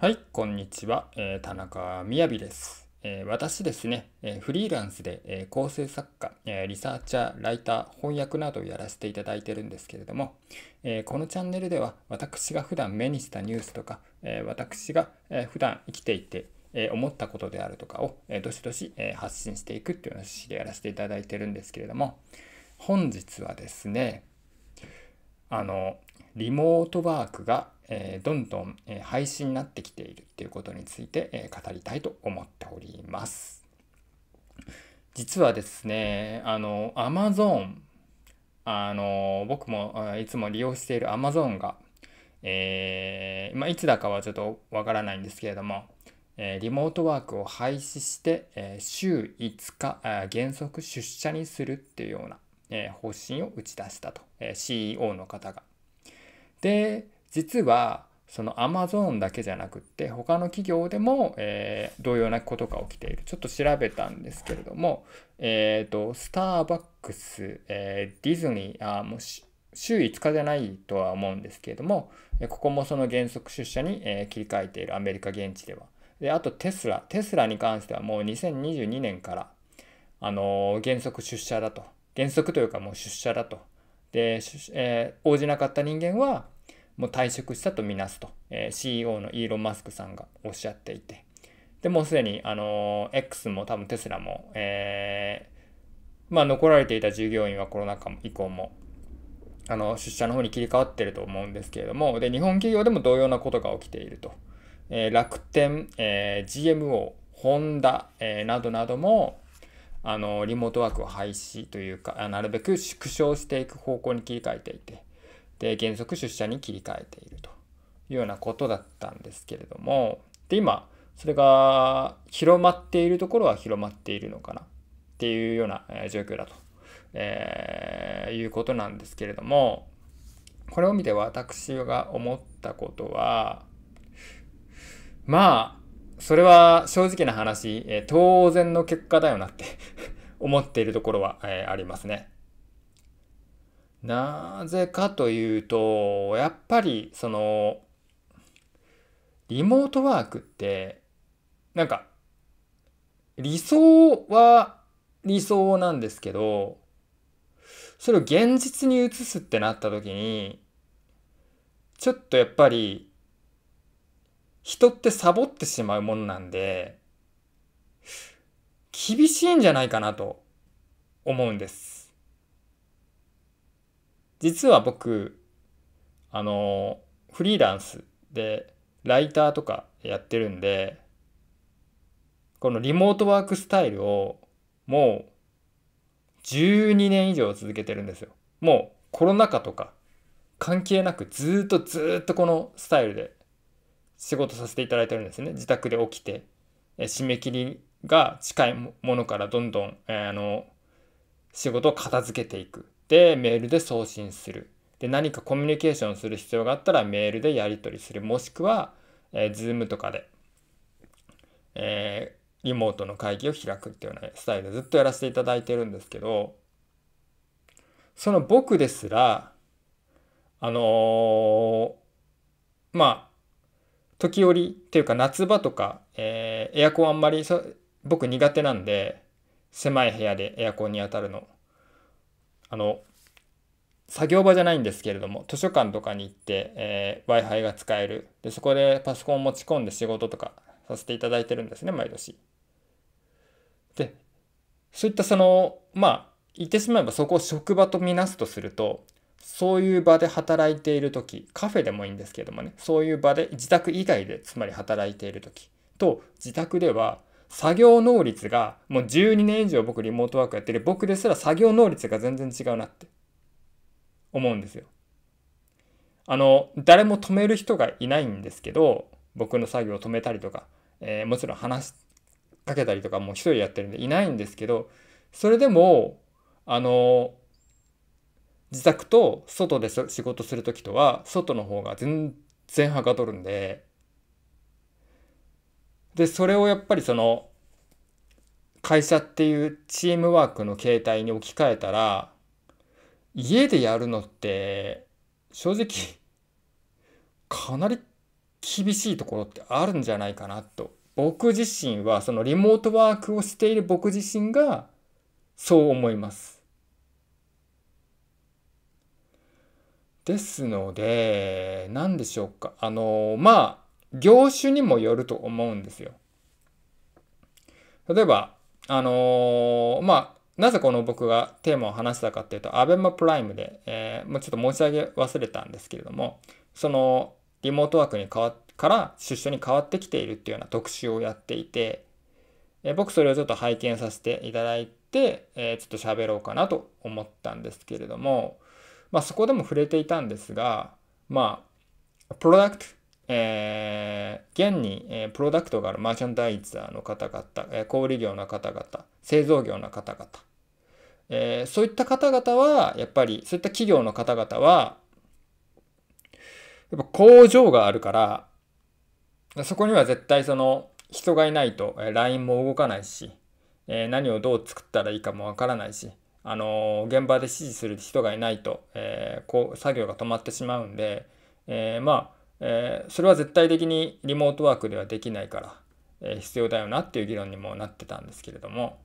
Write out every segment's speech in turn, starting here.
はい、こんにちは。えー、田中みやびです。えー、私ですね、えー、フリーランスで、え構成作家、えリサーチャー、ライター、翻訳などをやらせていただいてるんですけれども、えこのチャンネルでは私が普段目にしたニュースとか、え私が、え普段生きていて、え思ったことであるとかを、えどしどし、え発信していくっていうような趣旨でやらせていただいてるんですけれども、本日はですね、あのリモートワークが、えー、どんどん、えー、廃止になってきているっていうことについて、えー、語りたいと思っております。実はですね、あの、Amazon、あの、僕もいつも利用している Amazon が、えー、まあ、いつだかはちょっとわからないんですけれども、えリモートワークを廃止して、え週5日、原則出社にするっていうような、方針を打ち出したと、CEO の方が。で実はそのアマゾンだけじゃなくって他の企業でも、同様なことが起きているちょっと調べたんですけれども、えと、スターバックス、ディズニーあも週5日じゃないとは思うんですけれどもここもその原則出社に、切り替えているアメリカ現地ではであとテスラテスラに関してはもう2022年から、あの原則出社だと原則というかもう出社だと。で、えー、応じなかった人間はもう退職したとみなすと、えー、CEO のイーロン・マスクさんがおっしゃっていて。で、もうすでに、あのー、X も多分テスラも、えー、まあ残られていた従業員はコロナ禍以降も、あの、出社の方に切り替わってると思うんですけれども、で、日本企業でも同様なことが起きていると。えー、楽天、えー、GMO、ホンダ、えー、などなども、あのリモートワークを廃止というかなるべく縮小していく方向に切り替えていてで原則出社に切り替えているというようなことだったんですけれどもで今それが広まっているところは広まっているのかなっていうような状況だと、えー、いうことなんですけれどもこれを見て私が思ったことはまあそれは正直な話、え当然の結果だよなって 思っているところは、えありますね。なぜかというと、やっぱりその、リモートワークって、なんか、理想は理想なんですけど、それを現実に移すってなった時に、ちょっとやっぱり人ってサボってしまうもんなんで、厳しいんじゃないかなと思うんです。実は僕、あの、フリーランスでライターとかやってるんで、このリモートワークスタイルをもう12年以上続けてるんですよ。もうコロナ禍とか関係なくずっとずっとこのスタイルで仕事させていただいてるんですね自宅で起きて、え締め切りが近いものからどんどん、えあの仕事を片付けていくでメールで送信するで何かコミュニケーションする必要があったらメールでやり取りするもしくは、えー、ムとかで、えー、リモートの会議を開くっていうようなスタイルでずっとやらせていただいてるんですけどその僕ですらあのー、まあ時折っていうか夏場とか、えー、エアコンあんまり僕苦手なんで狭い部屋でエアコンに当たるのあの作業場じゃないんですけれども図書館とかに行って、えー、w i f i が使えるでそこでパソコンを持ち込んで仕事とかさせていただいてるんですね毎年。でそういったそのまあ言ってしまえばそこを職場とみなすとするとそういう場で働いている時カフェでもいいんですけどもねそういう場で自宅以外でつまり働いている時と自宅では作業能率がもう12年以上僕リモートワークやってる僕ですら作業能率が全然違うなって思うんですよ。あの誰も止める人がいないんですけど僕の作業を止めたりとか、えー、もちろん話しかけたりとかもう一人やってるんでいないんですけどそれでもあの自宅と外で仕事する時とは外の方が全然はかどるんででそれをやっぱりその会社っていうチームワークの形態に置き換えたら家でやるのって正直かなり厳しいところってあるんじゃないかなと僕自身はそのリモートワークをしている僕自身がそう思います。ですので、何でしょうか。あの、まあ、業種にもよると思うんですよ。例えば、あのまあ、なぜこの僕がテーマを話したかっていうと、アベマプライムで、えー、もうちょっと申し上げ忘れたんですけれども、そのリモートワークに変わから出所に変わってきているっていうような特集をやっていて、えー、僕それをちょっと拝見させていただいて、えー、ちょっと喋ろうかなと思ったんですけれども、まあ、そこでも触れていたんですが、まあ、プロダクト、えー、現に、えー、プロダクトがあるマーチャンダイザーの方々、えー、小売業の方々、製造業の方々、えー、そういった方々は、やっぱり、そういった企業の方々は、やっぱ工場があるから、そこには絶対その人がいないと LINE も動かないし、えー、何をどう作ったらいいかもわからないし、あの現場で指示する人がいないと、えー、こう作業が止まってしまうんで、えー、まあ、えー、それは絶対的にリモートワークではできないから、え必要だよなっていう議論にもなってたんですけれども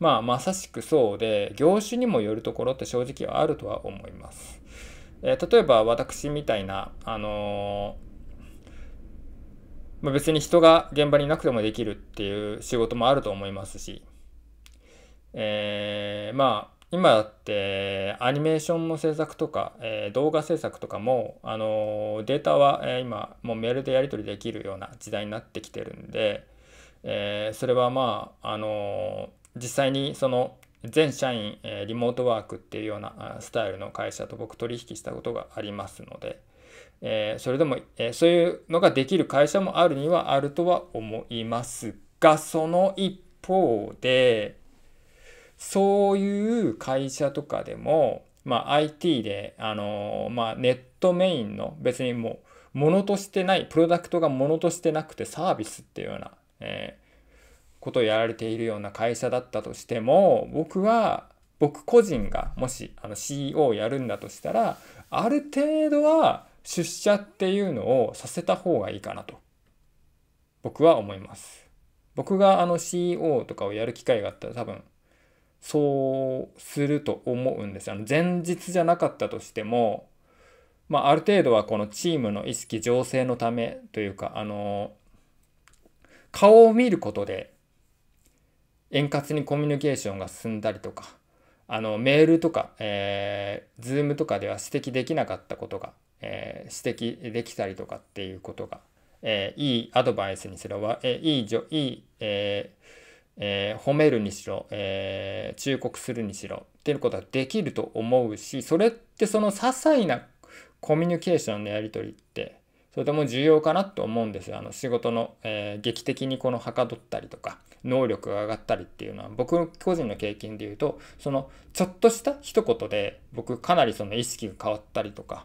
まあまさしくそうで業種にもよるところって正直はあるとは思います。え例えば私みたいな、あのまあ、別に人が現場にいなくてもできるっていう仕事もあると思いますしえー、まあ今ってアニメーションの制作とか、え動画制作とかも、あのデータは、え今もうメールでやり取りできるような時代になってきてるんで、えそれはまあ、あの実際にその全社員、えリモートワークっていうようなスタイルの会社と僕取引したことがありますので、えそれでも、えそういうのができる会社もあるにはあるとは思いますがその一方でそういう会社とかでも、まあ、IT で、あのまあ、ネットメインの別にもうものとしてないプロダクトがものとしてなくてサービスっていうような、えー、ことをやられているような会社だったとしても僕は僕個人がもしあの CEO をやるんだとしたらある程度は出社っていうのをさせた方がいいかなと僕は思います僕があの CEO とかをやる機会があったら多分そうすると思うんですあの前日じゃなかったとしても、まあ、ある程度はこのチームの意識醸成のためというかあの顔を見ることで円滑にコミュニケーションが進んだりとかあのメールとか、えー、Zoom とかでは指摘できなかったことが、えー、指摘できたりとかっていうことが、えー、いいアドバイスにすれば、えー、いいいい、えーえー、褒めるにしろ、えー、忠告するにしろっていうことはできると思うしそれってその些細なコミュニケーションのやり取りってとても重要かなと思うんですよあの仕事の、えー、劇的にこのはかどったりとか能力が上がったりっていうのは僕個人の経験で言うとそのちょっとした一言で僕かなりその意識が変わったりとか、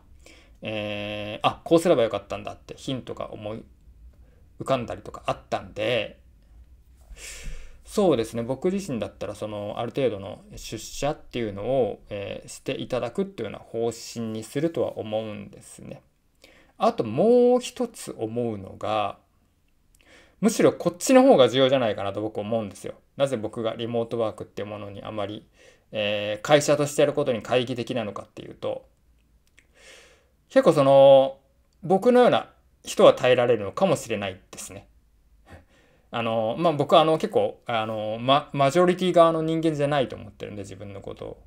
えー、あこうすればよかったんだってヒントが思い浮かんだりとかあったんでそうですね僕自身だったらそのある程度の出社っていうのを、えー、していただくっていうような方針にするとは思うんですね。あともう一つ思うのがむしろこっちの方が重要じゃないかなと僕思うんですよ。なぜ僕がリモートワークっていうものにあまり、えー、会社としてやることに懐疑的なのかっていうと結構その僕のような人は耐えられるのかもしれないですね。あのまあ、僕はあの結構あの、ま、マジョリティ側の人間じゃないと思ってるんで自分のことを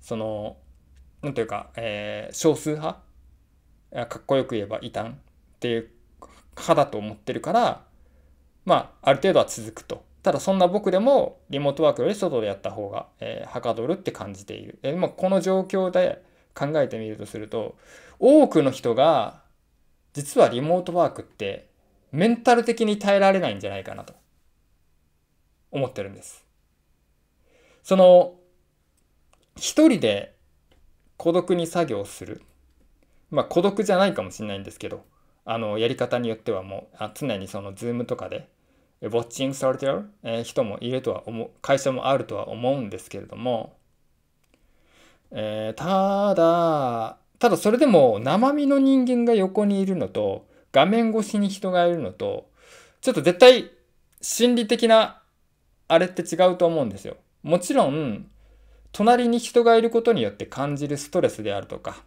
その何ていうか、えー、少数派かっこよく言えば異端っていう派だと思ってるからまあある程度は続くとただそんな僕でもリモートワークより外でやった方が、えー、はかどるって感じている、えーまあ、この状況で考えてみるとすると多くの人が実はリモートワークってメンタル的に耐えられないんじゃないかなと思ってるんです。その、一人で孤独に作業する。まあ孤独じゃないかもしれないんですけど、あの、やり方によってはもう、あ常にそのズームとかで、ウォッチングされてる、え人もいるとは思う、会社もあるとは思うんですけれども、えー、ただ、ただそれでも生身の人間が横にいるのと、画面越しに人がいるのと、ちょっと絶対心理的なあれって違うと思うんですよ。もちろん、隣に人がいることによって感じるストレスであるとか、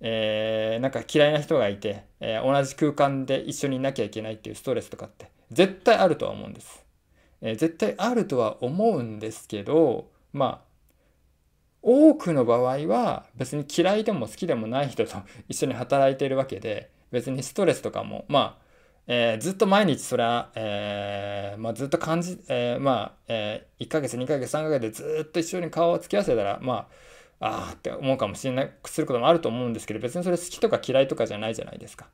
えー、なんか嫌いな人がいて、えー、同じ空間で一緒にいなきゃいけないっていうストレスとかって絶対あるとは思うんです。えー、絶対あるとは思うんですけど、まあ、多くの場合は別に嫌いでも好きでもない人と 一緒に働いているわけで別にストレスとかも、まあ、えー、ずっと毎日それは、えー、まあ、ずっと感じ、えー、まあ、え1ヶ月2ヶ月3ヶ月でずっと一緒に顔を突き合わせたらまああって思うかもしれないすることもあると思うんですけど別にそれ好きとか嫌いとかじゃないじゃないですか。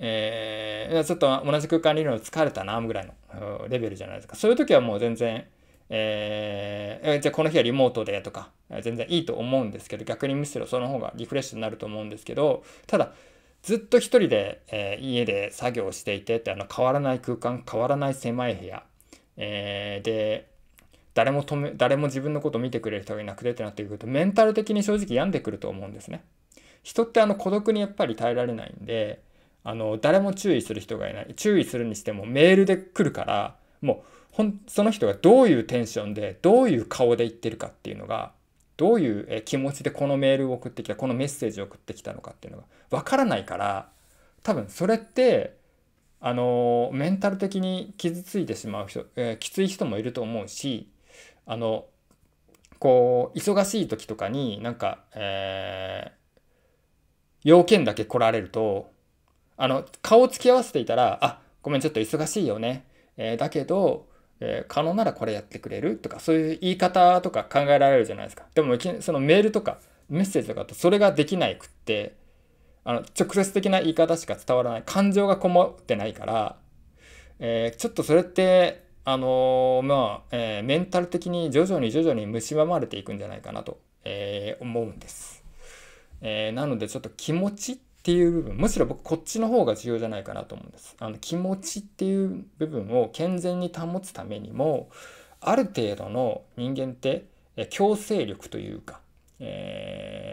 えー、ちょっと同じ空間にいるの疲れたなぐらいのレベルじゃないですか。そういう時はもう全然、えー、じゃあこの日はリモートでとか全然いいと思うんですけど逆にむしろその方がリフレッシュになると思うんですけどただずっと一人で、えー、家で作業していてってあの変わらない空間変わらない狭い部屋、えー、で誰も止め誰も自分のこと見てくれる人がいなくてってなってくるとメンタル的に正直病んでくると思うんですね。人ってあの孤独にやっぱり耐えられないんであの誰も注意する人がいない注意するにしてもメールで来るからもうほんその人がどういうテンションでどういう顔で言ってるかっていうのがどういう気持ちでこのメールを送ってきたこのメッセージを送ってきたのかっていうのがわからないから多分それってあのメンタル的に傷ついてしまう人、えー、きつい人もいると思うしあのこう忙しい時とかになんか、えー、要件だけ来られるとあの顔を付き合わせていたら「あごめんちょっと忙しいよね」えー、だけど、えー、可能ならこれやってくれるとかそういう言い方とか考えられるじゃないですかでもそのメールとかメッセージとかとそれができないくってあの直接的な言い方しか伝わらない感情がこもってないから、えー、ちょっとそれってあのー、まあ、えー、メンタル的に徐々に徐々に蝕まれていくんじゃないかなと、え思うんです、えなのでちょっと気持ちっていう部分むしろ僕こっちの方が重要じゃないかなと思うんですあの気持ちっていう部分を健全に保つためにもある程度の人間って強制力というか、えー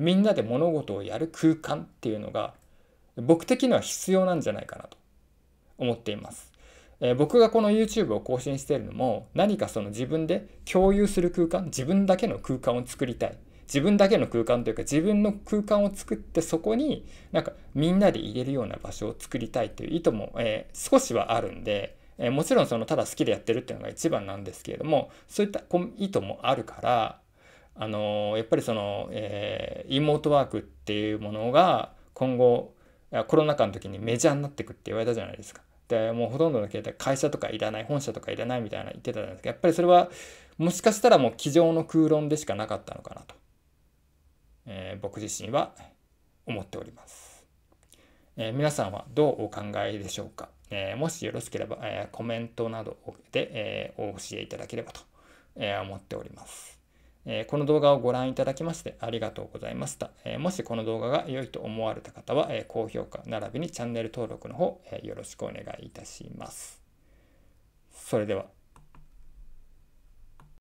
みんなで物事をやる空間っていうのが僕的には必要なんじゃないかなと思っています。えー、僕がこの YouTube を更新しているのも何かその自分で共有する空間自分だけの空間を作りたい自分だけの空間というか自分の空間を作ってそこになんかみんなで入れるような場所を作りたいという意図も、えー、少しはあるんで、えー、もちろんそのただ好きでやってるっていうのが一番なんですけれどもそういった意図もあるからあのやっぱりその、えー、イモートワークっていうものが今後コロナ禍の時にメジャーになってくって言われたじゃないですか。でもうほとんどの携帯会社とかいらない本社とかいらないみたいな言ってたじゃないですかやっぱりそれはもしかしたらもう机上の空論でしかなかったのかなと、えー、僕自身は思っております、えー、皆さんはどうお考えでしょうか、えー、もしよろしければ、えコメントなどで、えお教えいただければと、え思っておりますえこの動画をご覧いただきましてありがとうございました。えもしこの動画が良いと思われた方は、え高評価並びにチャンネル登録の方、えよろしくお願いいたします。それでは。